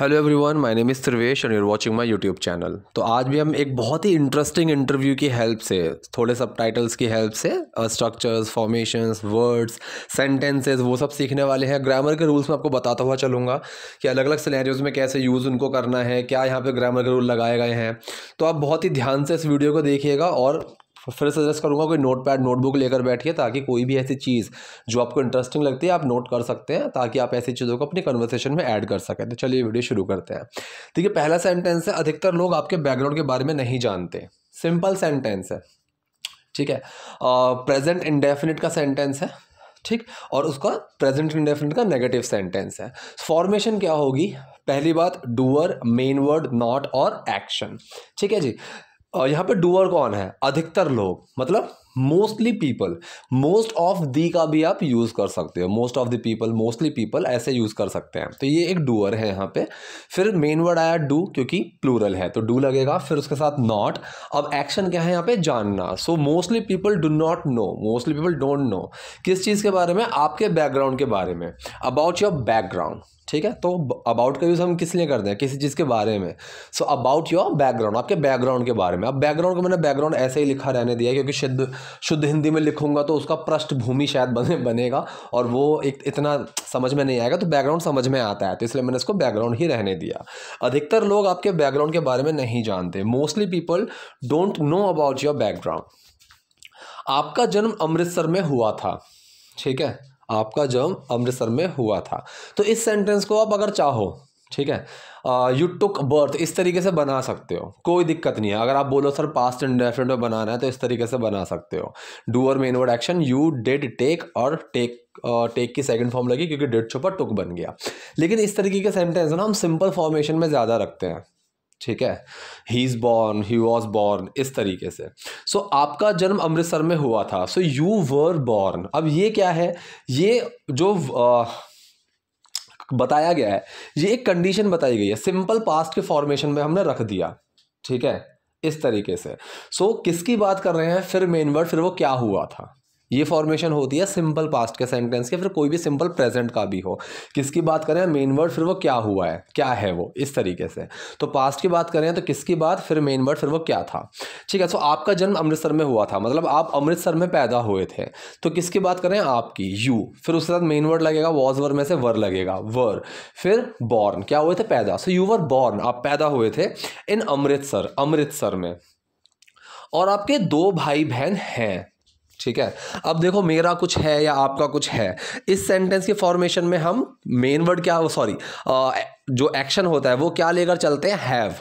Hello everyone my name is Trivesh and you're watching my YouTube channel तो आज भी हम एक बहुत ही इंटरेस्टिंग इंटरव्यू की हेल्प से थोड़े सब टाइटल्स की हेल्प से स्ट्रक्चर्स फॉर्मेशंस वर्ड्स सेंटेंसेस वो सब सीखने वाले हैं ग्रामर के रूल्स में आपको बताता हुआ चलूँगा कि अलग अलग सिलेरियोज़ में कैसे यूज़ उनको करना है क्या यहाँ पर ग्रामर के रूल लगाए गए हैं तो आप बहुत ही ध्यान से इस वीडियो को देखिएगा और फिर सजेस्ट करूँगा कोई नोट पैड नोटबुक लेकर बैठिए ताकि कोई भी ऐसी चीज़ जो आपको इंटरेस्टिंग लगती है आप नोट कर सकते हैं ताकि आप ऐसी चीज़ों को अपनी कन्वर्सेशन में ऐड कर सकें तो चलिए वीडियो शुरू करते हैं ठीक है पहला सेंटेंस है अधिकतर लोग आपके बैकग्राउंड के बारे में नहीं जानते सिंपल सेंटेंस है ठीक है प्रेजेंट इंडेफिनिट का सेंटेंस है ठीक और उसका प्रेजेंट इंडेफिनिट का नेगेटिव सेंटेंस है फॉर्मेशन क्या होगी पहली बात डूअर मेन वर्ड नॉट और एक्शन ठीक है जी यहाँ पर डूअर कौन है अधिकतर लोग मतलब mostly people most of the का भी आप यूज़ कर सकते हो most of the people mostly people ऐसे यूज़ कर सकते हैं तो ये एक डूअर है यहाँ पे फिर मेन वर्ड आया डू क्योंकि प्लूरल है तो डू लगेगा फिर उसके साथ नॉट अब एक्शन क्या है यहाँ पे जानना so mostly people do not know mostly people don't know किस चीज़ के बारे में आपके बैकग्राउंड के बारे में अबाउट योर बैकग्राउंड ठीक है तो अबाउट का यूज़ हम किस लिए करते हैं किसी चीज़ के बारे में सो अबाउट योर बैकग्राउंड आपके बैकग्राउंड के बारे में अब बैकग्राउंड को मैंने बैकग्राउंड ऐसे ही लिखा रहने दिया क्योंकि शुद्ध शुद्ध हिंदी में लिखूंगा तो उसका पृष्ठभूमि शायद बने बनेगा और वो एक इतना समझ में नहीं आएगा तो बैकग्राउंड समझ में आता है तो इसलिए मैंने इसको बैकग्राउंड ही रहने दिया अधिकतर लोग आपके बैकग्राउंड के बारे में नहीं जानते mostly people don't know about your background आपका जन्म अमृतसर में हुआ था ठीक है आपका जन्म अमृतसर में हुआ था तो इस सेंटेंस को आप अगर चाहो ठीक है यू टुक बर्थ इस तरीके से बना सकते हो कोई दिक्कत नहीं है अगर आप बोलो सर पास्ट एंड डेफिनेट में बनाना है तो इस तरीके से बना सकते हो doer main word action you did take और टेक टेक की सेकंड फॉर्म लगी क्योंकि डेट छुपा टुक बन गया लेकिन इस तरीके के सेंटेंस ना हम सिंपल फॉर्मेशन में ज़्यादा रखते हैं ठीक है he is born he was born इस तरीके से सो so, आपका जन्म अमृतसर में हुआ था सो यू वर बॉर्न अब ये क्या है ये जो आ, बताया गया है ये एक कंडीशन बताई गई है सिंपल पास्ट के फॉर्मेशन में हमने रख दिया ठीक है इस तरीके से सो so, किसकी बात कर रहे हैं फिर मेन वर्ड फिर वो क्या हुआ था ये फॉर्मेशन होती है सिंपल पास्ट के सेंटेंस के फिर कोई भी सिंपल प्रेजेंट का भी हो किसकी बात करें मेन वर्ड फिर वो क्या हुआ है क्या है वो इस तरीके से तो पास्ट की बात करें तो किसकी बात फिर मेन वर्ड फिर वो क्या था ठीक है सो तो आपका जन्म अमृतसर में हुआ था मतलब आप अमृतसर में पैदा हुए थे तो किसकी बात करें आपकी यू फिर उसके साथ मेन वर्ड लगेगा वॉज वर में से वर लगेगा वर फिर बॉर्न क्या हुए थे पैदा सो यू वर बॉर्न आप पैदा हुए थे इन अमृतसर अमृतसर में और आपके दो भाई बहन हैं ठीक है अब देखो मेरा कुछ है या आपका कुछ है इस सेंटेंस के फॉर्मेशन में हम मेन वर्ड क्या सॉरी जो एक्शन होता है वो क्या लेकर चलते हैं हैव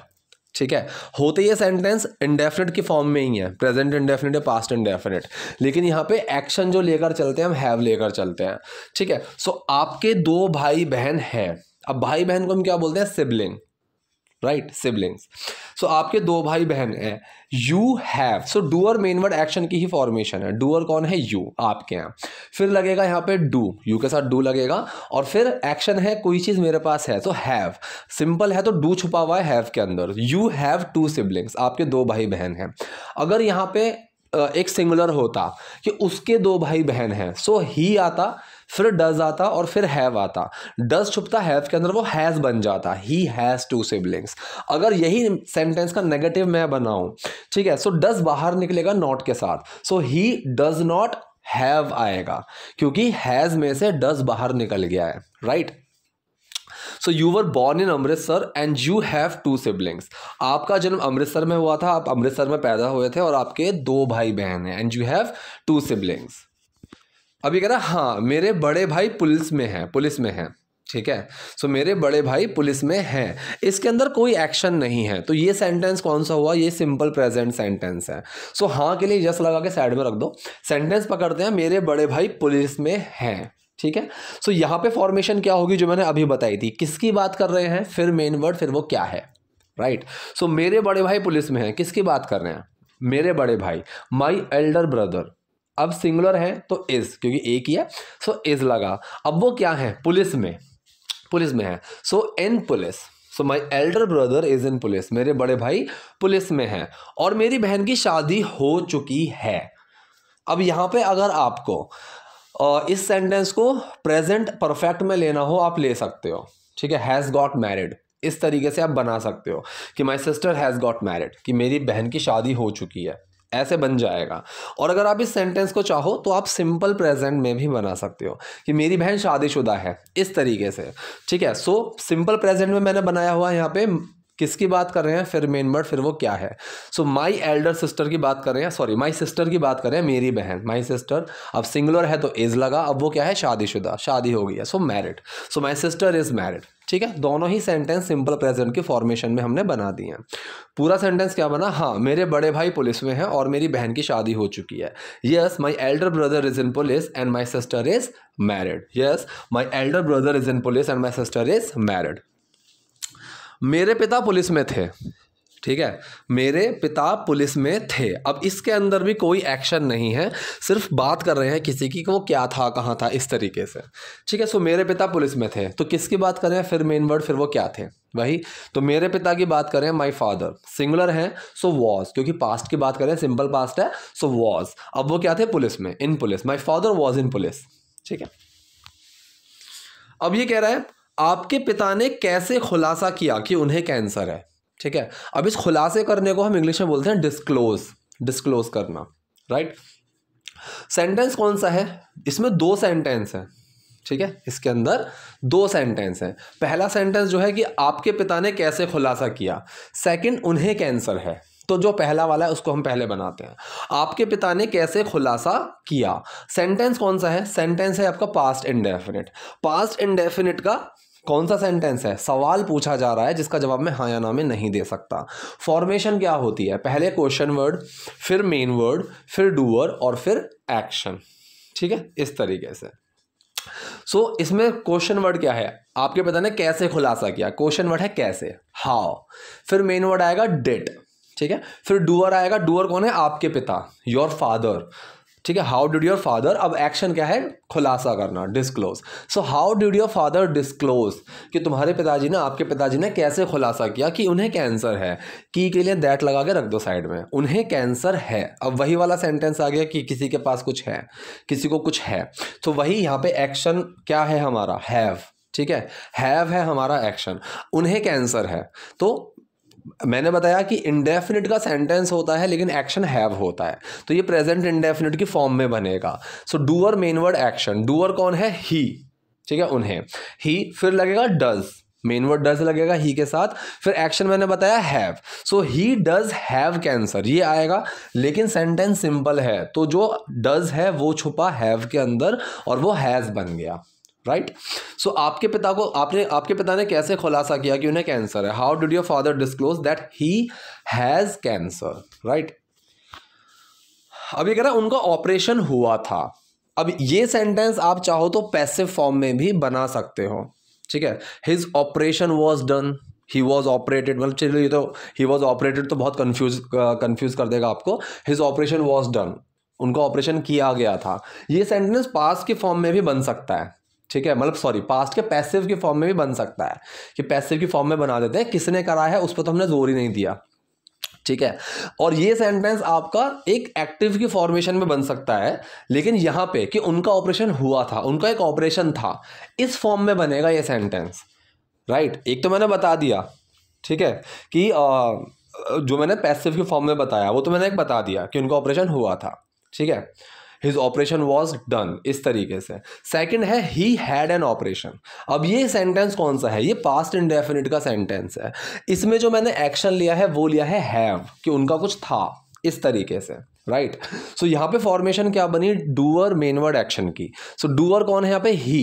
ठीक है होते ये सेंटेंस इंडेफिनेट की फॉर्म में ही है प्रेजेंट इंडेफिनेट या पास्ट इंडेफिनेट लेकिन यहाँ पे एक्शन जो लेकर चलते हैं हम हैव लेकर चलते हैं ठीक है सो so, आपके दो भाई बहन हैं अब भाई बहन को हम क्या बोलते हैं सिबलिंग राइट सिबलिंग्स सो आपके दो भाई बहन हैं you have so doer main word action की ही फॉर्मेशन है डूअर कौन है यू आपके यहाँ फिर लगेगा यहाँ पे डू यू के साथ डू लगेगा और फिर एक्शन है कोई चीज़ मेरे पास है सो हैव सिंपल है तो डू छुपा हुआ है हैव के अंदर यू हैव टू सिबलिंग्स आपके दो भाई बहन हैं अगर यहाँ पे एक सिंगुलर होता कि उसके दो भाई बहन हैं सो ही आता फिर डज आता और फिर हैव आता डज छुपता हैव के अंदर वो हैज़ बन जाता ही हैज़ टू सिबलिंग्स अगर यही सेंटेंस का नेगेटिव मैं बनाऊँ ठीक है सो डज बाहर निकलेगा नॉट के साथ so he does not have आएगा क्योंकि हैज़ में से डज बाहर निकल गया है right right? So you were born in Amritsar and you have two siblings आपका जन्म अमृतसर में हुआ था आप अमृतसर में पैदा हुए थे और आपके दो भाई बहन हैं and you have two siblings अभी कह रहा हाँ मेरे बड़े भाई पुलिस में हैं पुलिस में हैं ठीक है सो so, मेरे बड़े भाई पुलिस में हैं इसके अंदर कोई एक्शन नहीं है तो ये सेंटेंस कौन सा हुआ ये सिंपल प्रेजेंट सेंटेंस है सो so, हाँ के लिए जस्ट लगा के साइड में रख दो सेंटेंस पकड़ते हैं मेरे बड़े भाई पुलिस में हैं ठीक है सो so, यहाँ पे फॉर्मेशन क्या होगी जो मैंने अभी बताई थी किसकी बात कर रहे हैं फिर मेन वर्ड फिर वो क्या है राइट right? सो so, मेरे बड़े भाई पुलिस में हैं किसकी बात कर रहे हैं मेरे बड़े भाई माई एल्डर ब्रदर अब सिंगुलर है तो इज क्योंकि एक ही है सो इज लगा अब वो क्या है पुलिस में पुलिस में है so in police so my elder brother is in police मेरे बड़े भाई पुलिस में है और मेरी बहन की शादी हो चुकी है अब यहाँ पे अगर आपको इस सेंटेंस को प्रेजेंट परफेक्ट में लेना हो आप ले सकते हो ठीक है हैज़ गॉट मैरिड इस तरीके से आप बना सकते हो कि my sister has got married कि मेरी बहन की शादी हो चुकी है ऐसे बन जाएगा और अगर आप इस सेंटेंस को चाहो तो आप सिंपल प्रेजेंट में भी बना सकते हो कि मेरी बहन शादीशुदा है इस तरीके से ठीक है सो सिंपल प्रेजेंट में मैंने बनाया हुआ यहाँ पे किसकी बात कर रहे हैं फिर मेन वर्ड फिर वो क्या है सो माई एल्डर सिस्टर की बात कर रहे हैं सॉरी माई सिस्टर की बात कर रहे हैं मेरी बहन माई सिस्टर अब सिंगुलर है तो एज लगा अब वो क्या है शादीशुदा शादी हो गई है so married so my sister is married ठीक है दोनों ही सेंटेंस सिंपल प्रेजेंट की फॉर्मेशन में हमने बना दिए हैं पूरा सेंटेंस क्या बना हाँ मेरे बड़े भाई पुलिस में हैं और मेरी बहन की शादी हो चुकी है yes my elder brother is in police and my sister is married yes my elder brother is in police and my sister is married मेरे पिता पुलिस में थे ठीक है मेरे पिता पुलिस में थे अब इसके अंदर भी कोई एक्शन नहीं है सिर्फ बात कर रहे हैं किसी की कि वो क्या था कहाँ था इस तरीके से ठीक है सो मेरे पिता पुलिस में थे तो किसकी बात करें फिर मेन वर्ड फिर वो क्या थे वही तो मेरे पिता की बात करें माई फादर सिंगुलर है सो वॉज क्योंकि पास्ट की बात करें सिंपल पास्ट है सो वॉज अब वो क्या थे पुलिस में in police my father was in police ठीक है अब ये कह रहा है आपके पिता ने कैसे खुलासा किया कि उन्हें कैंसर है ठीक है अब इस खुलासे करने को हम इंग्लिश में बोलते हैं डिस्क्लोज डिस्क्लोज करना राइट सेंटेंस कौन सा है इसमें दो सेंटेंस है ठीक है इसके अंदर दो सेंटेंस हैं पहला सेंटेंस जो है कि आपके पिता ने कैसे खुलासा किया सेकंड उन्हें कैंसर है तो जो पहला वाला है उसको हम पहले बनाते हैं आपके पिता ने कैसे खुलासा किया सेंटेंस कौन सा है सेंटेंस है आपका पास्ट इंडेफिनिट पास्ट इंडेफिनिट का कौन सा सेंटेंस है सवाल पूछा जा रहा है जिसका जवाब मैं हाँ या ना में नहीं दे सकता फॉर्मेशन क्या होती है पहले क्वेश्चन वर्ड फिर मेन वर्ड फिर डूअर और फिर एक्शन ठीक है इस तरीके से सो so, इसमें क्वेश्चन वर्ड क्या है आपके पता ने कैसे खुलासा किया क्वेश्चन वर्ड है कैसे हाउ फिर मेन वर्ड आएगा डेट ठीक है फिर डूअर आएगा डूअर कौन है आपके पिता योर फादर ठीक है हाउ डिड योर फादर अब एक्शन क्या है खुलासा करना disclose so how did your father disclose कि तुम्हारे पिताजी ने आपके पिताजी ने कैसे खुलासा किया कि उन्हें कैंसर है की के लिए दैट लगा के रख दो साइड में उन्हें कैंसर है अब वही वाला सेंटेंस आ गया कि किसी के पास कुछ है किसी को कुछ है तो वही यहाँ पे एक्शन क्या है हमारा हैव ठीक है हैव है हमारा एक्शन उन्हें कैंसर है तो मैंने बताया कि इंडेफिनिट का सेंटेंस होता है लेकिन एक्शन हैव होता है तो ये प्रेजेंट इंडेफिनिट की फॉर्म में बनेगा so doer main word action doer कौन है ही ठीक है उन्हें ही फिर लगेगा डज मेन वर्ड डज लगेगा ही के साथ फिर एक्शन मैंने बताया have so he does have cancer ये आएगा लेकिन सेंटेंस सिंपल है तो जो डज है वो छुपा हैव के अंदर और वो हैज़ बन गया राइट सो आपके पिता को आपने आपके पिता ने कैसे खुलासा किया कि उन्हें कैंसर है how did your father disclose that he has cancer right अब ये कह रहा है उनका ऑपरेशन हुआ था अब ये सेंटेंस आप चाहो तो पैसे फॉर्म में भी बना सकते हो ठीक है his operation was done he was operated मतलब चलिए ये तो ही वॉज ऑपरेटेड तो बहुत कन्फ्यूज कन्फ्यूज कर देगा आपको हिज ऑपरेशन वॉज डन उनका ऑपरेशन किया गया था ये सेंटेंस पास के फॉर्म में भी बन सकता है ठीक है मतलब सॉरी पास्ट के पैसिव के फॉर्म में भी बन सकता है कि पैसिव की फॉर्म में बना देते हैं किसने करा है उस पर तो हमने जोर ही नहीं दिया ठीक है और ये सेंटेंस आपका एक एक्टिव की फॉर्मेशन में बन सकता है लेकिन यहां पे कि उनका ऑपरेशन हुआ था उनका एक ऑपरेशन था इस फॉर्म में बनेगा ये सेंटेंस राइट एक तो मैंने बता दिया ठीक है कि आ, जो मैंने पैसिव के फॉर्म में बताया वो तो मैंने एक बता दिया कि उनका ऑपरेशन हुआ था ठीक है हिज ऑपरेशन वॉज डन इस तरीके से सेकेंड है ही हैड एन ऑपरेशन अब ये सेंटेंस कौन सा है ये पास्ट इंडेफिनिट का सेंटेंस है इसमें जो मैंने एक्शन लिया है वो लिया है हैव कि उनका कुछ था इस तरीके से राइट सो so, यहाँ पे फॉर्मेशन क्या बनी डूअर मेनवर्ड एक्शन की सो so, डूअर कौन है यहाँ पे ही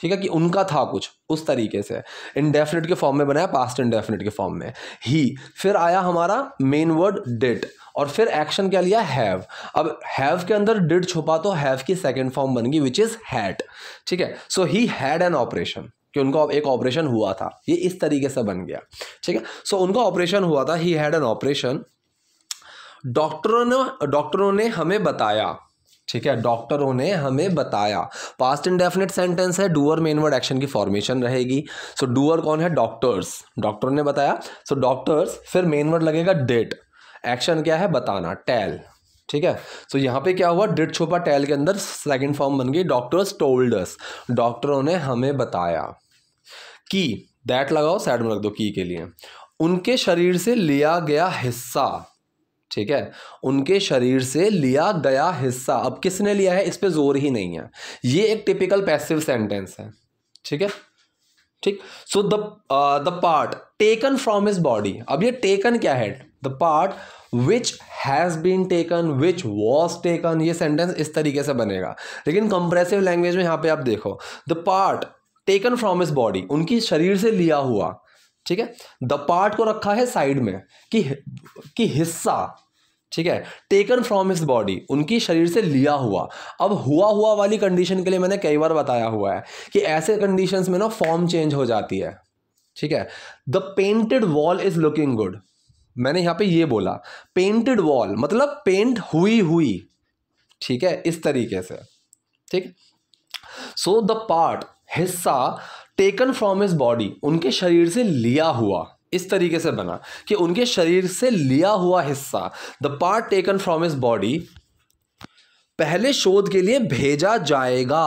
ठीक है कि उनका था कुछ उस तरीके से इनडेफिनेट के फॉर्म में बनाया पास्ट इनडेफिनेट के फॉर्म में ही फिर आया हमारा मेन वर्ड डिट और फिर एक्शन क्या लिया हैव अब हैव के अंदर डिट छुपा तो हैव की सेकेंड फॉर्म बन गई विच इज़ हैट ठीक है so he had an operation कि उनका एक ऑपरेशन हुआ था ये इस तरीके से बन गया ठीक है सो उनका ऑपरेशन हुआ था ही हैड एन ऑपरेशन डॉक्टरों ने डॉक्टरों ने हमें बताया ठीक है डॉक्टरों ने हमें बताया पास्ट इंडेफिनेट सेंटेंस है डूअर मेन वर्ड एक्शन की फॉर्मेशन रहेगी सो so, डूअर कौन है डॉक्टर्स डॉक्टर ने बताया सो so, डॉक्टर्स फिर मेन वर्ड लगेगा डेट एक्शन क्या है बताना टैल ठीक है सो so, यहाँ पे क्या हुआ डिट छुपा टैल के अंदर सेकंड फॉर्म बन गई डॉक्टर्स टोल्डर्स डॉक्टरों ने हमें बताया कि दैट लगाओ साइड में रख दो की के लिए उनके शरीर से लिया गया हिस्सा ठीक है उनके शरीर से लिया गया हिस्सा अब किसने लिया है इस पर जोर ही नहीं है ये एक टिपिकल पैसिव सेंटेंस है ठीक है ठीक so the the part taken from his body अब ये टेकन क्या है the part which has been taken which was taken ये सेंटेंस इस तरीके से बनेगा लेकिन कंप्रेसिव लैंग्वेज में यहां पे आप देखो the part taken from his body उनकी शरीर से लिया हुआ ठीक है द पार्ट को रखा है साइड में कि कि हिस्सा ठीक है टेकन फ्रॉम हिस बॉडी उनकी शरीर से लिया हुआ अब हुआ हुआ वाली कंडीशन के लिए मैंने कई बार बताया हुआ है कि ऐसे कंडीशन में ना फॉर्म चेंज हो जाती है ठीक है the painted wall is looking good मैंने यहां पे ये बोला पेंटेड वॉल मतलब पेंट हुई हुई ठीक है इस तरीके से ठीक सो द पार्ट हिस्सा टेकन फ्रॉम हिज बॉडी उनके शरीर से लिया हुआ इस तरीके से बना कि उनके शरीर से लिया हुआ हिस्सा the part taken from his body पहले शोध के लिए भेजा जाएगा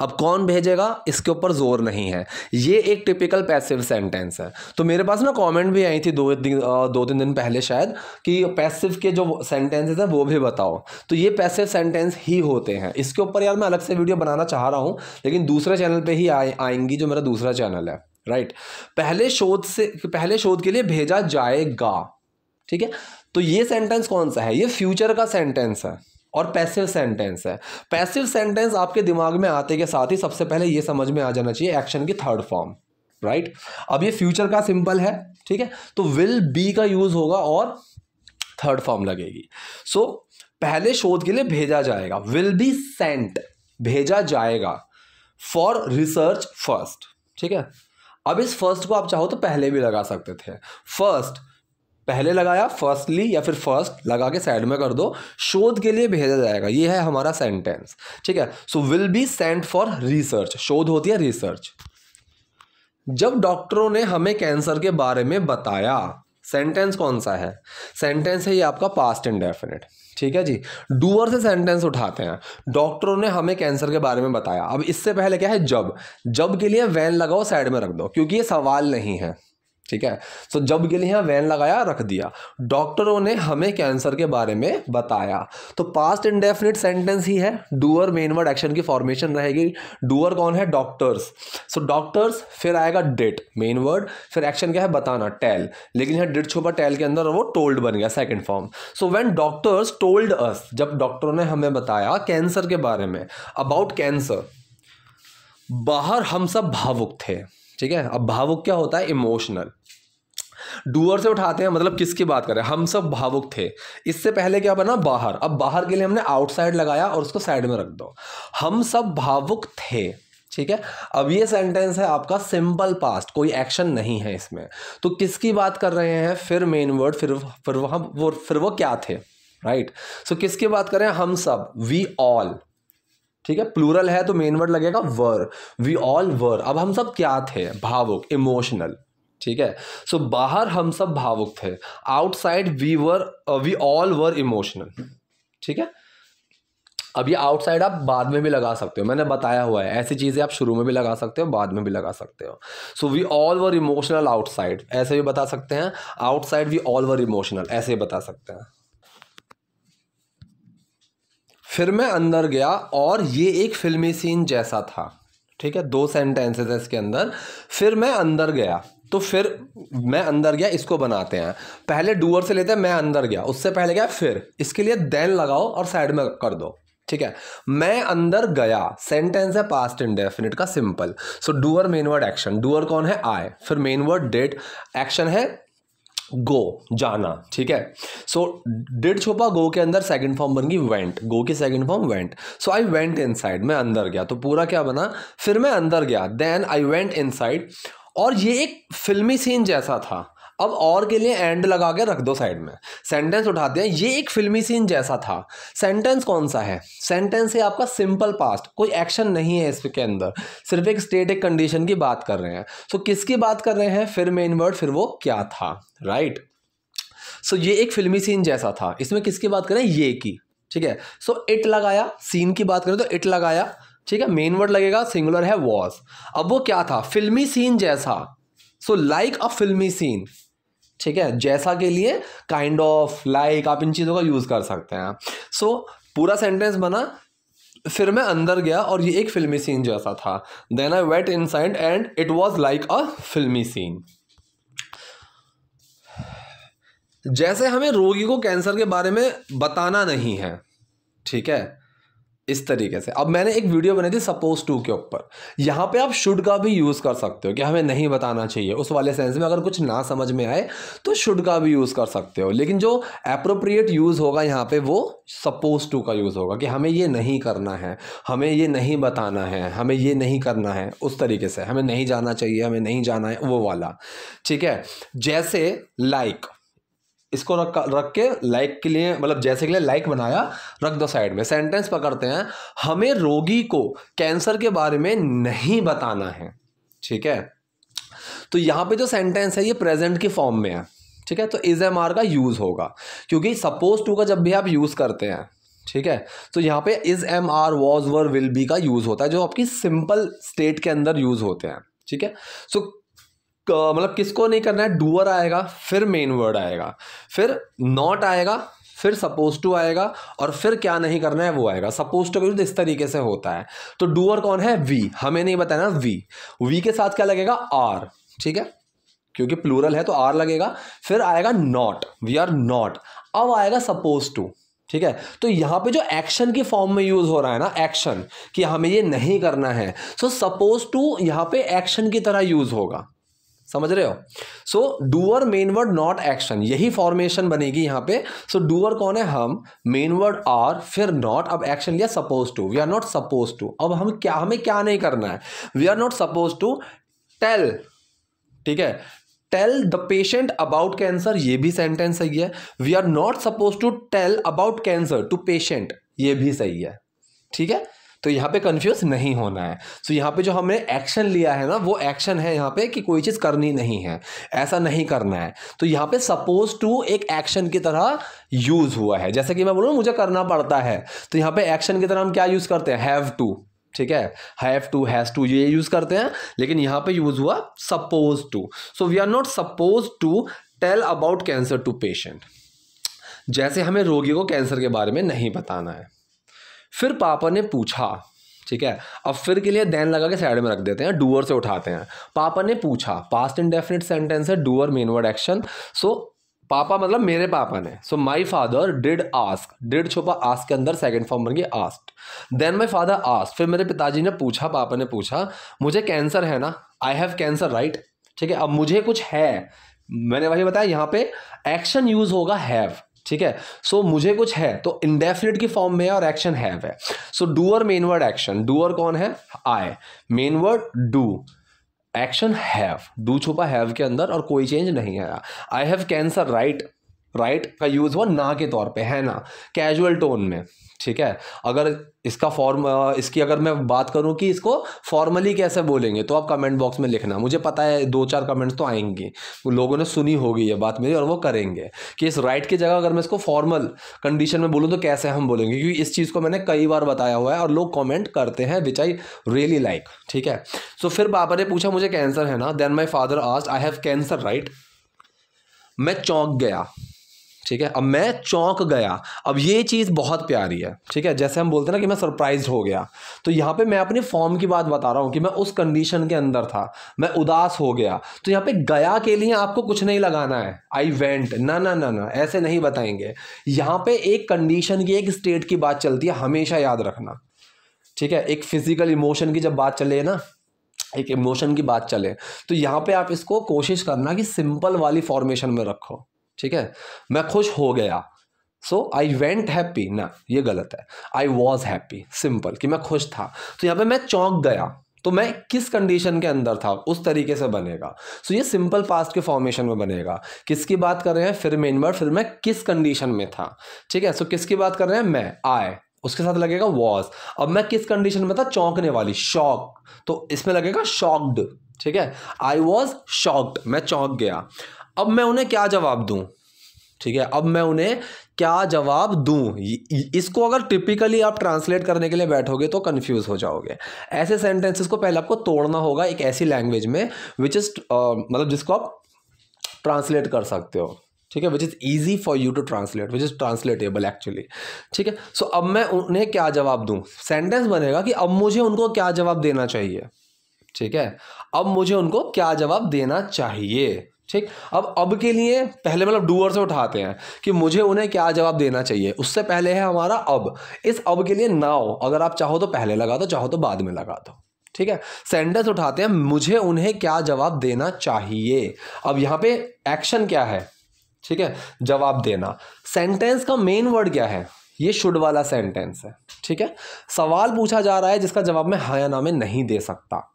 अब कौन भेजेगा इसके ऊपर जोर नहीं है ये एक टिपिकल पैसिव सेंटेंस है तो मेरे पास ना कमेंट भी आई थी दो दिन दो तीन दिन पहले शायद कि पैसिव के जो सेंटेंसेस हैं वो भी बताओ तो ये पैसिव सेंटेंस ही होते हैं इसके ऊपर यार मैं अलग से वीडियो बनाना चाह रहा हूँ लेकिन दूसरे चैनल पर ही आ, आएंगी जो मेरा दूसरा चैनल है राइट पहले शोध से पहले शोध के लिए भेजा जाएगा ठीक है तो ये सेंटेंस कौन सा है ये फ्यूचर का सेंटेंस है और पैसिव सेंटेंस है पैसिव सेंटेंस आपके दिमाग में आते के साथ ही सबसे पहले ये समझ में आ जाना चाहिए एक्शन की थर्ड फॉर्म राइट अब ये फ्यूचर का सिंपल है ठीक है तो विल बी का यूज़ होगा और थर्ड फॉर्म लगेगी सो so, पहले शोध के लिए भेजा जाएगा विल बी सेंट भेजा जाएगा फॉर रिसर्च फर्स्ट ठीक है अब इस फर्स्ट को आप चाहो तो पहले भी लगा सकते थे फर्स्ट पहले लगाया फर्स्टली या फिर फर्स्ट लगा के साइड में कर दो शोध के लिए भेजा जाएगा ये है हमारा सेंटेंस ठीक है so will be sent for research शोध होती है रिसर्च जब डॉक्टरों ने हमें कैंसर के बारे में बताया सेंटेंस कौन सा है सेंटेंस है ये आपका पास्ट इंडेफिनेट ठीक है जी डूअर से सेंटेंस उठाते हैं डॉक्टरों ने हमें कैंसर के बारे में बताया अब इससे पहले क्या है जब जब के लिए वैन लगाओ साइड में रख दो क्योंकि ये सवाल नहीं है ठीक है तो जब के लिए यहाँ वैन लगाया रख दिया डॉक्टरों ने हमें कैंसर के बारे में बताया तो पास्ट इंडेफिनिट सेंटेंस ही है डूअर मेनवर्ड एक्शन की फॉर्मेशन रहेगी डूअर कौन है डॉक्टर्स सो डॉक्टर्स फिर आएगा डेट मेनवर्ड फिर एक्शन क्या है बताना टेल लेकिन यहाँ डेट छुपा टेल के अंदर वो टोल्ड बन गया second form so when doctors told us जब डॉक्टरों ने हमें बताया कैंसर के बारे में अबाउट कैंसर बाहर हम सब भावुक थे ठीक है अब भावुक क्या होता है इमोशनल डूअर से उठाते हैं मतलब किसकी बात करें हम सब भावुक थे इससे पहले क्या बना बाहर अब बाहर के लिए हमने आउटसाइड लगाया और उसको साइड में रख दो हम सब भावुक थे ठीक है अब ये सेंटेंस है आपका सिंपल पास्ट कोई एक्शन नहीं है इसमें तो किसकी बात कर रहे हैं फिर मेन वर्ड फिर फिर वह वो फिर वो क्या थे राइट right? सो so, किसकी बात करें हम सब वी ऑल ठीक है प्लूरल है तो मेन वर्ड लगेगा वर वी ऑल वर अब हम सब क्या थे भावुक इमोशनल ठीक है सो so, बाहर हम सब भावुक थे outside we were we all were emotional ठीक है अब ये आउटसाइड आप बाद में भी लगा सकते हो मैंने बताया हुआ है ऐसी चीज़ें आप शुरू में भी लगा सकते हो बाद में भी लगा सकते हो so we all were emotional outside ऐसे भी बता सकते हैं outside we all were emotional ऐसे बता सकते हैं फिर मैं अंदर गया और ये एक फिल्मी सीन जैसा था ठीक है दो सेंटेंसेस है इसके अंदर फिर मैं अंदर गया तो फिर मैं अंदर गया इसको बनाते हैं पहले डूअर से लेते हैं मैं अंदर गया उससे पहले गया फिर इसके लिए देन लगाओ और साइड में कर दो ठीक है मैं अंदर गया सेंटेंस है पास्ट इंडेफिनिट का simple so doer main word action doer कौन है आए फिर मेन वर्ड डेट एक्शन है गो जाना ठीक है सो डिड छोपा गो के अंदर सेकंड फॉर्म बन गई वेंट गो की second form went so I went inside मैं अंदर गया तो पूरा क्या बना फिर मैं अंदर गया देन आई वेंट इनसाइड और ये एक फिल्मी सीन जैसा था अब और के लिए एंड लगा के रख दो साइड में सेंटेंस उठाते हैं ये एक फिल्मी सीन जैसा था सेंटेंस कौन सा है सेंटेंस है आपका सिंपल पास्ट कोई एक्शन नहीं है इसके अंदर सिर्फ एक स्टेट एक कंडीशन की बात कर रहे हैं सो so, किसकी बात कर रहे हैं फिर मेन वर्ड फिर वो क्या था राइट right? सो so, ये एक फिल्मी सीन जैसा था इसमें किसकी बात करें ये की ठीक है सो so, इट लगाया सीन की बात करें तो इट लगाया ठीक है मेन वर्ड लगेगा सिंगुलर है वॉज अब वो क्या था फिल्मी सीन जैसा सो लाइक अ फिल्मी सीन ठीक है जैसा के लिए काइंड ऑफ लाइक आप इन चीज़ों का यूज़ कर सकते हैं सो so, पूरा सेंटेंस बना फिर मैं अंदर गया और ये एक फिल्मी सीन जैसा था then I went inside and it was like a फिल्मी सीन जैसे हमें रोगी को कैंसर के बारे में बताना नहीं है ठीक है इस तरीके से अब मैंने एक वीडियो बनाई थी सपोज टू के ऊपर यहाँ पे आप शुड का भी यूज़ कर सकते हो कि हमें नहीं बताना चाहिए उस वाले सेंस में अगर कुछ ना समझ में आए तो शुड का भी यूज़ कर सकते हो लेकिन जो अप्रोप्रिएट यूज़ होगा यहाँ पे वो सपोज टू का यूज़ होगा कि हमें ये नहीं करना है हमें ये नहीं बताना है हमें ये नहीं करना है उस तरीके से हमें नहीं जाना चाहिए हमें नहीं जाना है वो वाला ठीक है जैसे लाइक like, इसको रख रख के लाइक के लिए मतलब जैसे के लिए लाइक बनाया रख दो साइड में सेंटेंस पकड़ते हैं हमें रोगी को कैंसर के बारे में नहीं बताना है ठीक है तो यहाँ पे जो सेंटेंस है ये प्रेजेंट की फॉर्म में है ठीक है तो इज एम आर का यूज़ होगा क्योंकि सपोज टू का जब भी आप यूज़ करते हैं ठीक है तो यहाँ पे is am are was were will be का यूज़ होता है जो आपकी सिंपल स्टेट के अंदर यूज़ होते हैं ठीक है सो so, मतलब किसको नहीं करना है डूअर आएगा फिर मेन वर्ड आएगा फिर नॉट आएगा फिर सपोज टू आएगा और फिर क्या नहीं करना है वो आएगा सपोज टू का इस तरीके से होता है तो डूअर कौन है वी हमें नहीं बताना वी वी के साथ क्या लगेगा आर ठीक है क्योंकि प्लूरल है तो आर लगेगा फिर आएगा नॉट वी आर नॉट अब आएगा सपोज टू ठीक है तो यहाँ पे जो एक्शन के फॉर्म में यूज हो रहा है ना एक्शन कि हमें ये नहीं करना है सो सपोज टू यहाँ पे एक्शन की तरह यूज होगा समझ रहे हो so doer main word not action यही फॉर्मेशन बनेगी यहां पे सो so, डूअर कौन है हम मेन वर्ड आर फिर नॉट अब एक्शन लिया suppose to we are not suppose to अब हम क्या हमें क्या नहीं करना है we are not suppose to tell ठीक है tell the patient about cancer ये भी सेंटेंस सही है we are not suppose to tell about cancer to patient ये भी सही है ठीक है तो यहाँ पे कंफ्यूज नहीं होना है सो so, यहाँ पे जो हमने एक्शन लिया है ना वो एक्शन है यहाँ पे कि कोई चीज़ करनी नहीं है ऐसा नहीं करना है तो यहाँ पे सपोज टू एक एक्शन की तरह यूज़ हुआ है जैसे कि मैं बोलूँ मुझे करना पड़ता है तो यहाँ पे एक्शन की तरह हम क्या यूज़ करते हैं हैव टू ठीक है हैव टू हैज़ टू ये यूज़ करते हैं लेकिन यहाँ पे यूज़ हुआ suppose to so we are not suppose to tell about cancer to patient जैसे हमें रोगी को कैंसर के बारे में नहीं बताना है फिर पापा ने पूछा ठीक है अब फिर के लिए देन लगा के साइड में रख देते हैं डूअर से उठाते हैं पापा ने पूछा पास्ट इंडेफिनिट सेंटेंस है doer main word action so पापा मतलब मेरे पापा ने so my father did ask did छुपा आस्क के अंदर सेकेंड फॉर्म बन गया asked then my father ask फिर मेरे पिताजी ने पूछा पापा ने पूछा मुझे कैंसर है ना आई हैव कैंसर राइट ठीक है अब मुझे कुछ है मैंने वही बताया यहाँ पे एक्शन यूज होगा हैव ठीक है सो so, मुझे कुछ है तो इंडेफिनिट की फॉर्म में है और एक्शन हैव है so doer main word action doer कौन है I main word do action have do छुपा हैव के अंदर और कोई चेंज नहीं आया I have cancer right right का यूज हुआ ना के तौर पे है ना कैजुअल टोन में ठीक है अगर इसका फॉर्म इसकी अगर मैं बात करूं कि इसको फॉर्मली कैसे बोलेंगे तो आप कमेंट बॉक्स में लिखना मुझे पता है दो चार कमेंट्स तो आएंगे लोगों ने सुनी होगी ये बात मेरी और वो करेंगे कि इस राइट की जगह अगर मैं इसको फॉर्मल कंडीशन में बोलूँ तो कैसे हम बोलेंगे क्योंकि इस चीज़ को मैंने कई बार बताया हुआ है और लोग कॉमेंट करते हैं विच आई रियली लाइक ठीक है सो so, फिर बाबा ने पूछा मुझे कैंसर है ना then my father asked I have cancer right मैं चौंक गया ठीक है अब मैं चौंक गया अब ये चीज़ बहुत प्यारी है ठीक है जैसे हम बोलते हैं ना कि मैं सरप्राइज हो गया तो यहाँ पे मैं अपने फॉर्म की बात बता रहा हूँ कि मैं उस कंडीशन के अंदर था मैं उदास हो गया तो यहाँ पे गया के लिए आपको कुछ नहीं लगाना है आई वेंट ना ना ना ना ऐसे नहीं बताएंगे यहाँ पे एक कंडीशन की एक स्टेट की बात चलती है हमेशा याद रखना ठीक है एक फिजिकल इमोशन की जब बात चले ना एक इमोशन की बात चले तो यहाँ पे आप इसको कोशिश करना कि सिंपल वाली फॉर्मेशन में रखो ठीक है मैं खुश हो गया सो आई वेंट हैप्पी ना ये गलत है आई वॉज हैप्पी सिंपल कि मैं खुश था तो यहाँ पे मैं चौंक गया तो मैं किस कंडीशन के अंदर था उस तरीके से बनेगा सो so, ये सिंपल पास्ट के फॉर्मेशन में बनेगा किसकी बात कर रहे हैं फिर मेन वर्ड फिर मैं किस कंडीशन में था ठीक है सो so, किसकी बात कर रहे हैं मैं आए उसके साथ लगेगा वॉज अब मैं किस कंडीशन में था चौंकने वाली शॉक तो इसमें लगेगा शॉक्ड ठीक है आई वॉज शॉक्ड मैं चौंक गया अब मैं उन्हें क्या जवाब दूँ ठीक है अब मैं उन्हें क्या जवाब दूँ इसको अगर टिपिकली आप ट्रांसलेट करने के लिए बैठोगे तो कन्फ्यूज हो जाओगे ऐसे सेंटेंसेस को पहले आपको तोड़ना होगा एक ऐसी लैंग्वेज में विच इज़ मतलब जिसको आप ट्रांसलेट कर सकते हो ठीक है which is easy for you to translate which is translatable actually ठीक है सो अब मैं उन्हें क्या जवाब दूँ सेंटेंस बनेगा कि अब मुझे उनको क्या जवाब देना चाहिए ठीक है अब मुझे उनको क्या जवाब देना चाहिए ठीक अब अब के लिए पहले मतलब डूअर से उठाते हैं कि मुझे उन्हें क्या जवाब देना चाहिए उससे पहले है हमारा अब इस अब के लिए नाव अगर आप चाहो तो पहले लगा दो चाहो तो बाद में लगा दो ठीक है सेंटेंस उठाते हैं मुझे उन्हें क्या जवाब देना चाहिए अब यहां पे एक्शन क्या है ठीक है जवाब देना सेंटेंस का मेन वर्ड क्या है ये शुड वाला सेंटेंस है ठीक है सवाल पूछा जा रहा है जिसका जवाब मैं हया हाँ नामे ना में नहीं दे सकता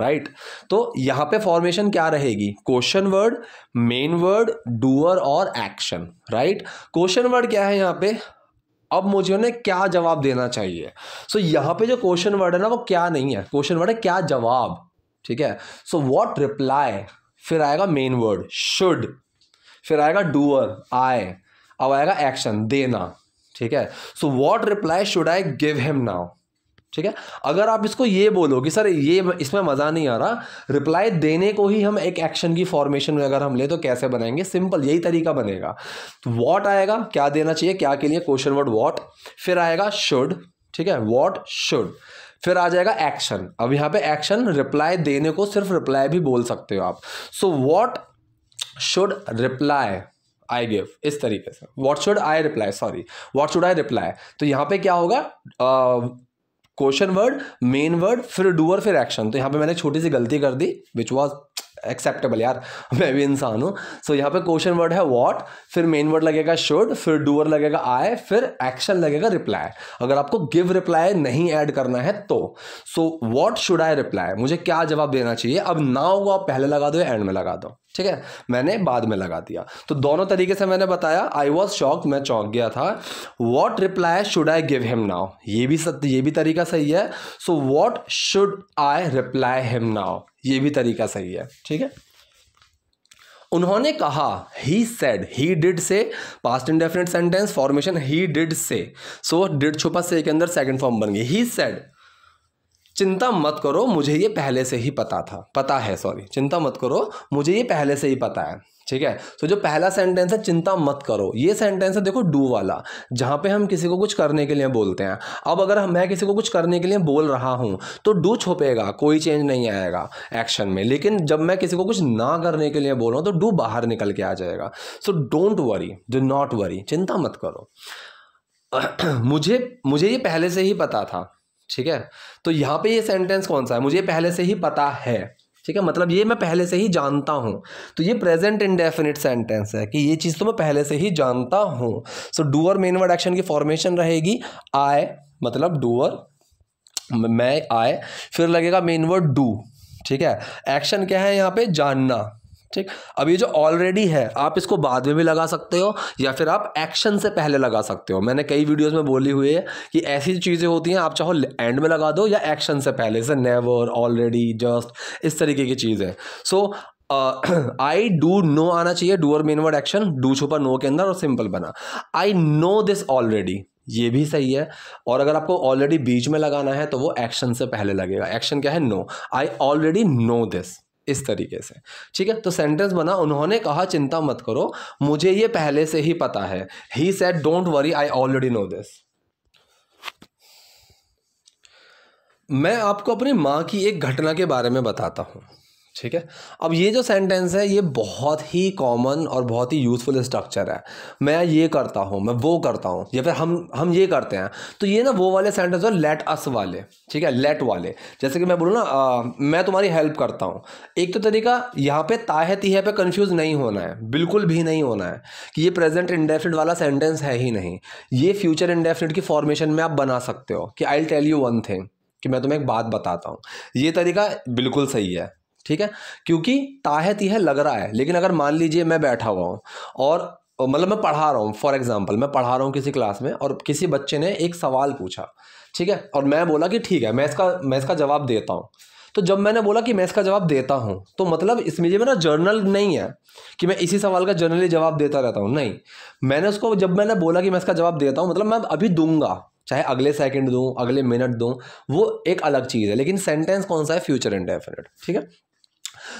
राइट right? तो यहां पे फॉर्मेशन क्या रहेगी question word main word doer और एक्शन राइट क्वेश्चन वर्ड क्या है यहां पे अब मुझे उन्हें क्या जवाब देना चाहिए सो so, यहाँ पे जो क्वेश्चन वर्ड है ना वो क्या नहीं है क्वेश्चन वर्ड है क्या जवाब ठीक है सो वॉट रिप्लाई फिर आएगा मेन वर्ड शुड फिर आएगा डूअर आए अब आएगा एक्शन देना ठीक है so what reply should I give him now ठीक है अगर आप इसको ये बोलो कि सर ये इसमें मज़ा नहीं आ रहा रिप्लाई देने को ही हम एक एक्शन की फॉर्मेशन में अगर हम ले तो कैसे बनाएंगे सिंपल यही तरीका बनेगा तो वॉट आएगा क्या देना चाहिए क्या के लिए क्वेश्चन वर्ड वॉट फिर आएगा शुड ठीक है वॉट शुड फिर आ जाएगा एक्शन अब यहाँ पे एक्शन रिप्लाई देने को सिर्फ रिप्लाई भी बोल सकते हो आप so what should reply I give इस तरीके से what should I reply sorry what should I reply तो यहाँ पे क्या होगा uh, question word main word फिर डूअर फिर एक्शन तो यहाँ पे मैंने छोटी सी गलती कर दी विच वॉज एक्सेप्टेबल यार मैं भी इंसान हूँ सो so, यहाँ पे क्वेश्चन वर्ड है वॉट फिर मेन वर्ड लगेगा शुड फिर डूअर लगेगा आय फिर एक्शन लगेगा रिप्लाई अगर आपको गिव रिप्लाई नहीं ऐड करना है तो so what should I reply मुझे क्या जवाब देना चाहिए अब नाव को आप पहले लगा दो या एंड में लगा दो ठीक है मैंने बाद में लगा दिया तो दोनों तरीके से मैंने बताया आई वॉज शॉक मैं चौंक गया था what reply should I give him now ये भी सत्य ये भी तरीका सही है so what should I reply him now ये भी तरीका सही है ठीक है उन्होंने कहा he said he did say past indefinite sentence formation he did say so did छुपा से के अंदर सेकंड फॉर्म बन गई ही सेड चिंता मत करो मुझे ये पहले से ही पता था पता है सॉरी चिंता मत करो मुझे ये पहले से ही पता है ठीक है तो जो पहला सेंटेंस है चिंता मत करो ये सेंटेंस है देखो डू वाला जहां पे हम किसी को कुछ करने के लिए बोलते हैं अब अगर मैं किसी को कुछ करने के लिए बोल रहा हूं तो डू छुपेगा कोई चेंज नहीं आएगा एक्शन में लेकिन जब मैं किसी को कुछ ना करने के लिए बोल रहा हूं तो डू बाहर निकल के आ जाएगा so don't worry do not worry चिंता मत करो मुझे मुझे ये पहले से ही पता था ठीक है तो यहां पे ये सेंटेंस कौन सा है मुझे पहले से ही पता है ठीक है मतलब ये मैं पहले से ही जानता हूँ तो ये प्रेजेंट इंडेफिनिट सेंटेंस है कि ये चीज़ तो मैं पहले से ही जानता हूँ so doer main word action की फॉर्मेशन रहेगी आई मतलब डूअर मैं आए फिर लगेगा मेन वर्ड डू ठीक है एक्शन क्या है यहाँ पे जानना ठीक अब ये जो ऑलरेडी है आप इसको बाद में भी लगा सकते हो या फिर आप एक्शन से पहले लगा सकते हो मैंने कई वीडियोस में बोली हुई है कि ऐसी चीज़ें होती हैं आप चाहो एंड में लगा दो या एक्शन से पहले से नेवर ऑलरेडी जस्ट इस तरीके की चीज़ें सो आई डू नो आना चाहिए doer main word action do छुपर नो के अंदर और सिंपल बना आई नो दिस ऑलरेडी ये भी सही है और अगर आपको ऑलरेडी बीच में लगाना है तो वो एक्शन से पहले लगेगा एक्शन क्या है know I already know this इस तरीके से ठीक है तो सेंटेंस बना उन्होंने कहा चिंता मत करो मुझे ये पहले से ही पता है he said don't worry I already know this मैं आपको अपनी माँ की एक घटना के बारे में बताता हूँ ठीक है अब ये जो सेंटेंस है ये बहुत ही कॉमन और बहुत ही यूज़फुल स्ट्रक्चर है मैं ये करता हूँ मैं वो करता हूँ या फिर हम हम ये करते हैं तो ये ना वो वाले सेंटेंस है लेट अस वाले ठीक है लेट वाले जैसे कि मैं बोलूँ ना आ, मैं तुम्हारी हेल्प करता हूँ एक तो तरीका यहाँ पे ताहे तीहे पे कन्फ्यूज नहीं होना है बिल्कुल भी नहीं होना है कि ये प्रेजेंट इंडेफिनिट वाला सेंटेंस है ही नहीं ये फ्यूचर इंडेफिनिट की फॉर्मेशन में आप बना सकते हो कि I tell you one thing कि मैं तुम्हें एक बात बताता हूँ ये तरीका बिल्कुल सही है ठीक है क्योंकि ताहत यह लग रहा है लेकिन अगर मान लीजिए मैं बैठा हुआ हूँ और मतलब मैं पढ़ा रहा हूँ फॉर एग्जाम्पल मैं पढ़ा रहा हूँ किसी क्लास में और किसी बच्चे ने एक सवाल पूछा ठीक है और मैं बोला कि ठीक है मैं इसका मैं इसका जवाब देता हूँ तो जब मैंने बोला कि मैं इसका जवाब देता हूँ तो मतलब इसमें जो मेरा जर्नल नहीं है कि मैं इसी सवाल का जर्नली जवाब देता रहता हूँ नहीं मैंने उसको जब मैंने बोला कि मैं इसका जवाब देता हूँ मतलब मैं अभी दूंगा चाहे अगले सेकंड दूँ अगले मिनट दूँ वो एक अलग चीज़ है लेकिन सेंटेंस कौन सा है फ्यूचर इंडेफिनेट ठीक है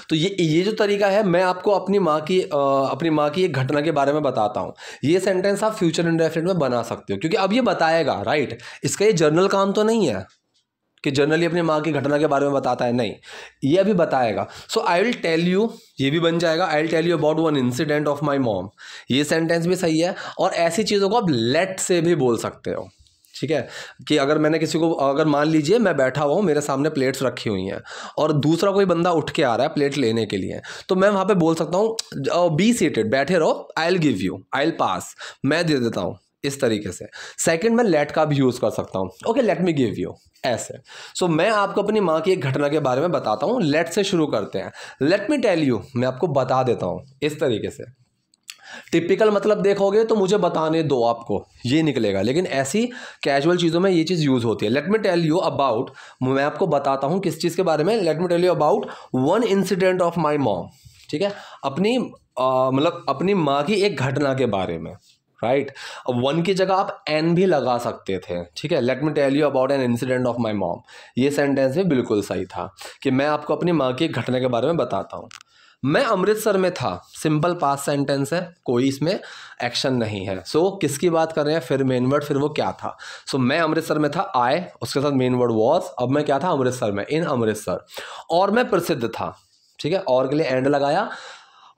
तो ये ये जो तरीका है मैं आपको अपनी माँ की आ, अपनी माँ की एक घटना के बारे में बताता हूँ ये सेंटेंस आप फ्यूचर इंडेफिनेट में बना सकते हो क्योंकि अब ये बताएगा राइट इसका ये जर्नल काम तो नहीं है कि जनरली अपनी माँ की घटना के बारे में बताता है नहीं ये अभी बताएगा so I will tell you ये भी बन जाएगा I will tell you about one incident of my mom ये सेंटेंस भी सही है और ऐसी चीज़ों को आप लेट से भी बोल सकते हो ठीक है कि अगर मैंने किसी को अगर मान लीजिए मैं बैठा हुआ हूँ मेरे सामने प्लेट्स रखी हुई हैं और दूसरा कोई बंदा उठ के आ रहा है प्लेट लेने के लिए तो मैं वहाँ पे बोल सकता हूँ बी सीटेड बैठे रहो I'll give you I'll pass मैं दे देता हूँ इस तरीके से सेकंड मैं लेट का भी यूज़ कर सकता हूँ okay let me give you ऐसे सो so, मैं आपको अपनी माँ की एक घटना के बारे में बताता हूँ लेट से शुरू करते हैं लेट मी टेल यू मैं आपको बता देता हूँ इस तरीके से टिपिकल मतलब देखोगे तो मुझे बताने दो आपको ये निकलेगा लेकिन ऐसी कैजुअल चीज़ों में ये चीज़ यूज़ होती है let me tell you about मैं आपको बताता हूँ किस चीज़ के बारे में let me tell you about one incident of my mom ठीक है अपनी मतलब अपनी माँ की एक घटना के बारे में राइट right? वन की जगह आप एन भी लगा सकते थे ठीक है let me tell you about an incident of my mom ये सेंटेंस भी बिल्कुल सही था कि मैं आपको अपनी माँ की एक घटना के बारे में बताता हूँ मैं अमृतसर में था सिंपल पास सेंटेंस है कोई इसमें एक्शन नहीं है सो so, किसकी बात कर रहे हैं फिर मेन वर्ड फिर वो क्या था सो so, मैं अमृतसर में था आए उसके साथ मेन वर्ड वॉज अब मैं क्या था अमृतसर में इन अमृतसर और मैं प्रसिद्ध था ठीक है और के लिए एंड लगाया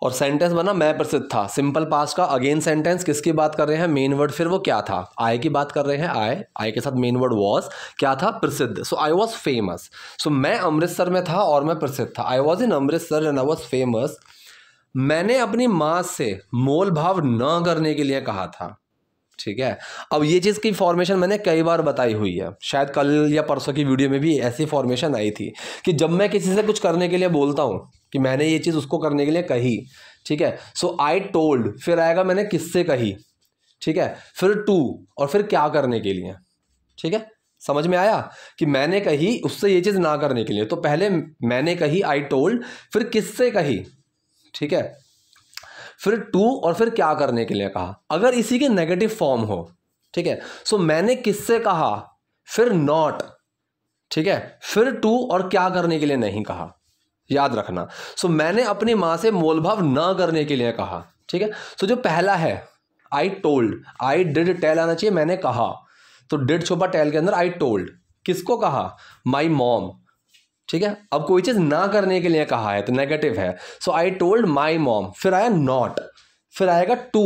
और सेंटेंस बना मैं प्रसिद्ध था सिंपल पास का अगेन सेंटेंस किसकी बात कर रहे हैं मेन वर्ड फिर वो क्या था आय की बात कर रहे हैं आय आई के साथ मेन वर्ड वॉज क्या था प्रसिद्ध सो आई वॉज फेमस सो मैं अमृतसर में था और मैं प्रसिद्ध था I was in Amritsar and I was famous मैंने अपनी माँ से मोल भाव न करने के लिए कहा था ठीक है अब ये चीज़ की फॉर्मेशन मैंने कई बार बताई हुई है शायद कल या परसों की वीडियो में भी ऐसी फॉर्मेशन आई थी कि जब मैं किसी से कुछ करने के लिए बोलता हूँ कि मैंने ये चीज़ उसको करने के लिए कही ठीक है सो आई टोल्ड फिर आएगा मैंने किससे कही ठीक है फिर टू और फिर क्या करने के लिए ठीक है समझ में आया कि मैंने कही उससे ये चीज़ ना करने के लिए तो पहले मैंने कही आई टोल्ड फिर किससे कही ठीक है फिर टू और फिर क्या करने के लिए कहा अगर इसी के नेगेटिव फॉर्म हो ठीक है सो मैंने किससे कहा फिर नॉट ठीक है फिर टू और क्या करने के लिए नहीं कहा याद रखना सो मैंने अपनी माँ से मोलभाव ना करने के लिए कहा ठीक है सो जो पहला है I told I did tell आना चाहिए मैंने कहा तो डिड छुपा टेल के अंदर आई टोल्ड किसको कहा माई मॉम ठीक है अब कोई चीज़ ना करने के लिए कहा है तो नेगेटिव है so I told my mom फिर आया नॉट फिर आएगा टू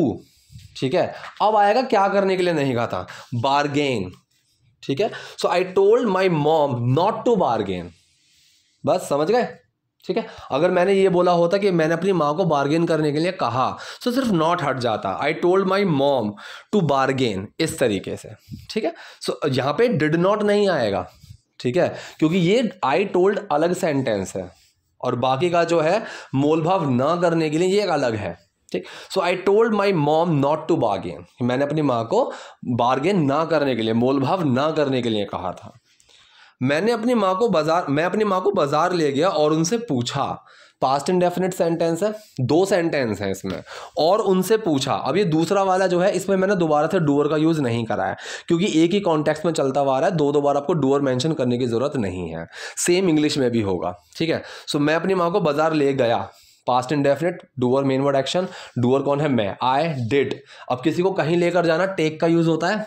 ठीक है अब आएगा क्या करने के लिए नहीं कहा था बारगेन ठीक है so I told my mom not to bargain बस समझ गए ठीक है अगर मैंने ये बोला होता कि मैंने अपनी माँ को बार्गेन करने के लिए कहा तो सिर्फ नॉट हट जाता I told my mom to bargain इस तरीके से ठीक है सो so, यहाँ पे डिड नॉट नहीं आएगा ठीक है क्योंकि ये आई टोल्ड अलग सेंटेंस है और बाकी का जो है मोलभाव ना करने के लिए ये एक अलग है ठीक so I told my mom not to bargain मैंने अपनी माँ को बार्गेन ना करने के लिए मोल भाव ना करने के लिए कहा था मैंने अपनी माँ को बाजार मैं अपनी माँ को बाजार ले गया और उनसे पूछा पास्ट इंडेफिनिट सेंटेंस है दो सेंटेंस हैं इसमें और उनसे पूछा अब ये दूसरा वाला जो है इसमें मैंने दोबारा से डोअर का यूज़ नहीं करा है क्योंकि एक ही कॉन्टेक्स्ट में चलता हुआ रहा है दो दो बार आपको डोअर मेंशन करने की ज़रूरत नहीं है सेम इंग्लिश में भी होगा ठीक है सो मैं अपनी माँ को बाजार ले गया past indefinite doer main word action doer कौन है मैं आई डिड अब किसी को कहीं लेकर जाना टेक का यूज़ होता है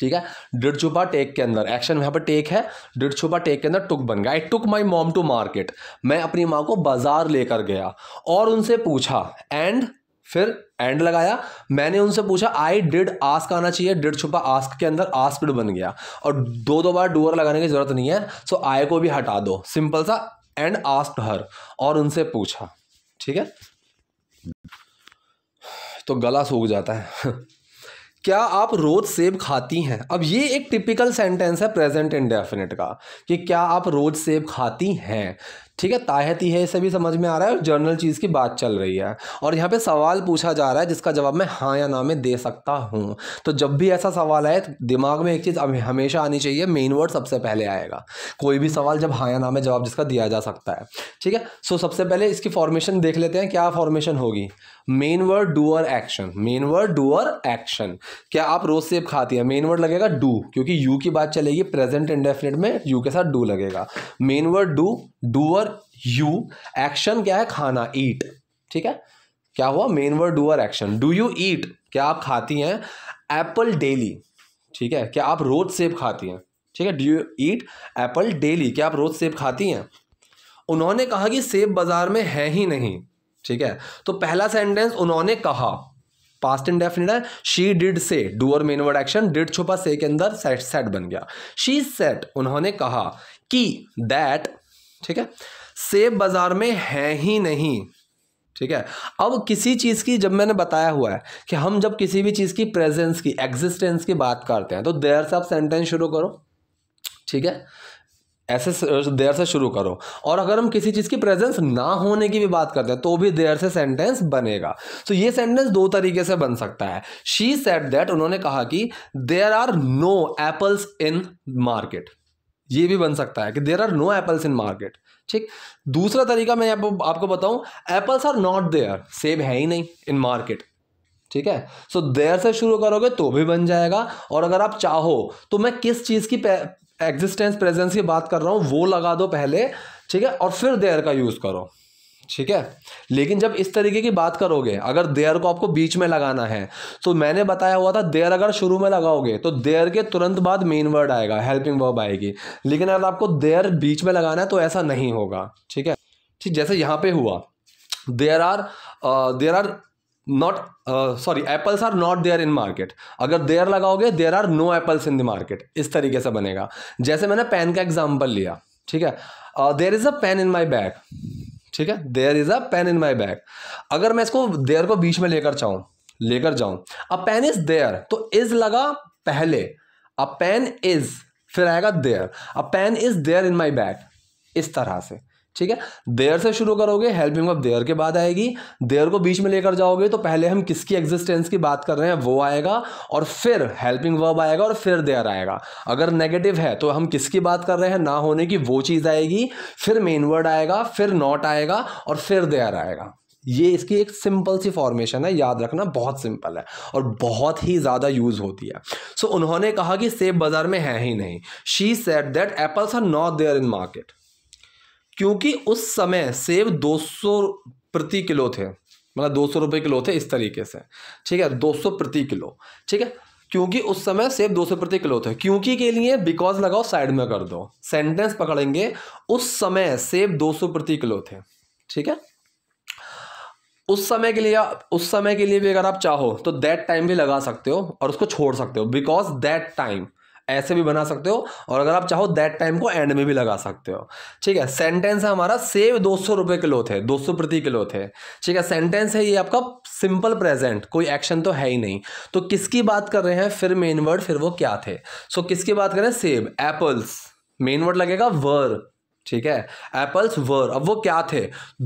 ठीक है छुपा टेक के अंदर एक्शन यहाँ पर टेक है छुपा टेक के अंदर टुक बन गया I took my mom to market मैं अपनी माँ को बाजार लेकर गया और उनसे पूछा एंड फिर एंड लगाया मैंने उनसे पूछा आई डिड आस्क आना चाहिए डिड छुपा आस्क के अंदर डिड बन गया और दो दो बार डूअर लगाने की जरूरत नहीं है सो आई को भी हटा दो सिंपल सा एंड आस्क हर और उनसे पूछा ठीक है तो गला सूख जाता है क्या आप रोज़ सेब खाती हैं अब ये एक टिपिकल सेंटेंस है प्रेजेंट इंडेफिनिट का कि क्या आप रोज़ सेब खाती हैं ठीक है ताहती है इसे भी समझ में आ रहा है और जर्नल चीज़ की बात चल रही है और यहाँ पे सवाल पूछा जा रहा है जिसका जवाब मैं हाँ या ना में दे सकता हूँ तो जब भी ऐसा सवाल आए तो दिमाग में एक चीज़ हमेशा आनी चाहिए मेन वर्ड सबसे पहले आएगा कोई भी सवाल जब हाँ या ना में जवाब जिसका दिया जा सकता है ठीक है सो सबसे पहले इसकी फॉर्मेशन देख लेते हैं क्या फॉर्मेशन होगी main word doer action main word doer action क्या आप रोज सेब खाती है मेन वर्ड लगेगा डू क्योंकि यू की बात चलेगी प्रेजेंट इंडेफिनेट में यू के साथ डू लगेगा main word do doer you action क्या है खाना ईट ठीक है क्या हुआ main word doer action do you eat क्या आप खाती हैं एप्पल डेली ठीक है क्या आप रोज सेब खाती हैं ठीक है do you eat apple daily क्या आप रोज सेब खाती हैं उन्होंने कहा कि सेब बाजार में है ही नहीं ठीक है तो पहला सेंटेंस उन्होंने कहा पास्ट इंडेफिनिट है she did say doer main word action did छुपा से के अंदर सेट सेट बन गया शी सेट उन्होंने कहा कि दैट ठीक है सेब बाज़ार में है ही नहीं ठीक है अब किसी चीज़ की जब मैंने बताया हुआ है कि हम जब किसी भी चीज़ की प्रेजेंस की एग्जिस्टेंस की बात करते हैं तो देर से आप सेंटेंस शुरू करो ठीक है ऐसे देर से शुरू करो और अगर हम किसी चीज़ की प्रेजेंस ना होने की भी बात करते हैं तो भी देर से सेंटेंस बनेगा तो ये सेंटेंस दो तरीके से बन सकता है शी सेट दैट उन्होंने कहा कि there are no apples in market ये भी बन सकता है कि there are no apples in market ठीक दूसरा तरीका मैं आपको आपको बताऊं एप्पल्स आर नॉट देयर सेब है ही नहीं इन मार्केट ठीक है सो so, देयर से शुरू करोगे तो भी बन जाएगा और अगर आप चाहो तो मैं किस चीज़ की एग्जिस्टेंस प्रेजेंस की बात कर रहा हूँ वो लगा दो पहले ठीक है और फिर देयर का यूज़ करो ठीक है लेकिन जब इस तरीके की बात करोगे अगर देयर को आपको बीच में लगाना है तो मैंने बताया हुआ था देयर अगर शुरू में लगाओगे तो देयर के तुरंत बाद मेन वर्ड आएगा हेल्पिंग वर्ब आएगी लेकिन अगर आपको देयर बीच में लगाना है तो ऐसा नहीं होगा ठीक है ठीक जैसे यहाँ पे हुआ there are there are not sorry apples are not there in market अगर देयर लगाओगे there are no apples in the market इस तरीके से बनेगा जैसे मैंने पेन का एग्जाम्पल लिया ठीक है there is a pen in my bag ठीक है there is a pen in my bag अगर मैं इसको देयर को बीच में लेकर चाहूं लेकर जाऊं अ पेन इज देयर तो इज लगा पहले अ पेन इज फिर आएगा there a pen is there in my bag इस तरह से ठीक है देयर से शुरू करोगे हेल्पिंग ऑफ देयर के बाद आएगी देयर को बीच में लेकर जाओगे तो पहले हम किसकी एग्जिस्टेंस की बात कर रहे हैं वो आएगा और फिर हेल्पिंग वर्ब आएगा और फिर देयर आएगा अगर नेगेटिव है तो हम किसकी बात कर रहे हैं ना होने की वो चीज़ आएगी फिर मेन वर्ड आएगा फिर नॉट आएगा और फिर देयर आएगा ये इसकी एक सिंपल सी फॉर्मेशन है याद रखना बहुत सिंपल है और बहुत ही ज़्यादा यूज़ होती है सो so, उन्होंने कहा कि सेब बाज़ार में है ही नहीं she said that apples are not there in market क्योंकि उस समय सेब 200 प्रति किलो थे मतलब दो सौ रुपये किलो थे इस तरीके से ठीक है दो सौ प्रति किलो ठीक है क्योंकि उस समय सेब दो सौ प्रति किलो थे क्योंकि के लिए बिकॉज लगाओ साइड में कर दो सेंटेंस पकड़ेंगे उस समय सेब दो सौ प्रति किलो थे ठीक है उस समय के लिए उस समय के लिए भी अगर आप चाहो तो दैट टाइम भी लगा सकते हो और उसको छोड़ सकते हो बिकॉज दैट टाइम ऐसे भी बना सकते हो और अगर आप चाहो दैट टाइम को एंड में भी लगा सकते हो ठीक है सेंटेंस है हमारा सेव दो सौ रुपये किलो थे दो सौ प्रति किलो थे ठीक है सेंटेंस है ये आपका सिंपल प्रेजेंट कोई एक्शन तो है ही नहीं तो किसकी बात कर रहे हैं फिर मेन वर्ड फिर वो क्या थे सो so, किसकी बात करें सेब एप्पल्स मेन वर्ड लगेगा वर ठीक है एप्पल्स वर अब वो क्या थे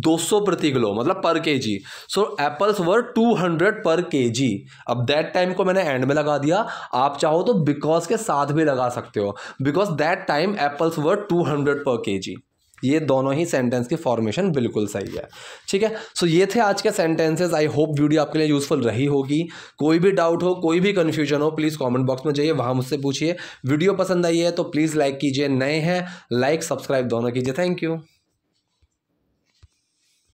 200 प्रति किलो मतलब पर के जी सो एप्पल्स वर 200 पर के जी अब दैट टाइम को मैंने एंड में लगा दिया आप चाहो तो बिकॉज के साथ भी लगा सकते हो because that time apples were 200 पर के जी ये दोनों ही सेंटेंस की फॉर्मेशन बिल्कुल सही है ठीक है सो ये थे आज के सेंटेंसेस आई होप वीडियो आपके लिए यूज़फुल रही होगी कोई भी डाउट हो कोई भी कन्फ्यूजन हो प्लीज़ कॉमेंट बॉक्स में जाइए वहाँ मुझसे पूछिए वीडियो पसंद आई है तो प्लीज़ लाइक कीजिए नए हैं लाइक सब्सक्राइब दोनों कीजिए थैंक यू